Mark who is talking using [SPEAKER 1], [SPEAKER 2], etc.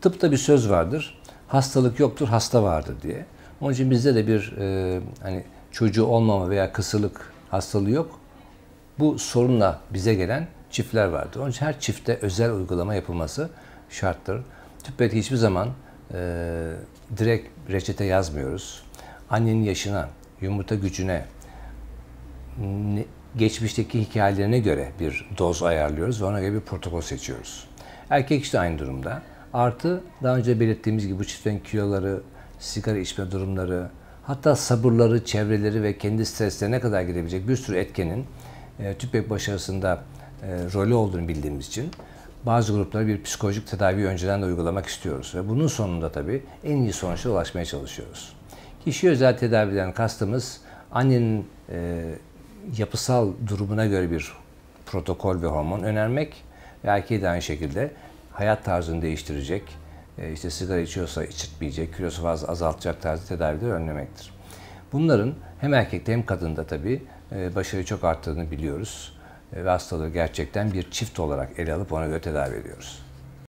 [SPEAKER 1] Tıpta bir söz vardır. Hastalık yoktur, hasta vardır diye. Onun için bizde de bir e, hani çocuğu olmama veya kısırlık hastalığı yok. Bu sorunla bize gelen çiftler vardır. Onun için her çifte özel uygulama yapılması şarttır. Tübet hiçbir zaman e, direkt reçete yazmıyoruz. Annenin yaşına, yumurta gücüne, ne, geçmişteki hikayelerine göre bir doz ayarlıyoruz ve ona göre bir protokol seçiyoruz. Erkek işte aynı durumda. Artı daha önce belirttiğimiz gibi bu çiftten kiloları, sigara içme durumları, hatta sabırları, çevreleri ve kendi streslerine kadar girebilecek bir sürü etkenin e, tüpek başarısında e, rolü olduğunu bildiğimiz için bazı gruplara bir psikolojik tedavi önceden de uygulamak istiyoruz. Ve bunun sonunda tabii en iyi sonuçlara ulaşmaya çalışıyoruz. Kişi özel tedaviden kastımız annenin e, yapısal durumuna göre bir protokol ve hormon önermek ve erkeği de aynı şekilde hayat tarzını değiştirecek, e, işte sigara içiyorsa içirtmeyecek, kilosu fazla azaltacak tarzı tedavileri önlemektir. Bunların hem erkekte hem kadında tabii e, başarı çok arttığını biliyoruz e, ve hastalığı gerçekten bir çift olarak ele alıp ona göre tedavi ediyoruz.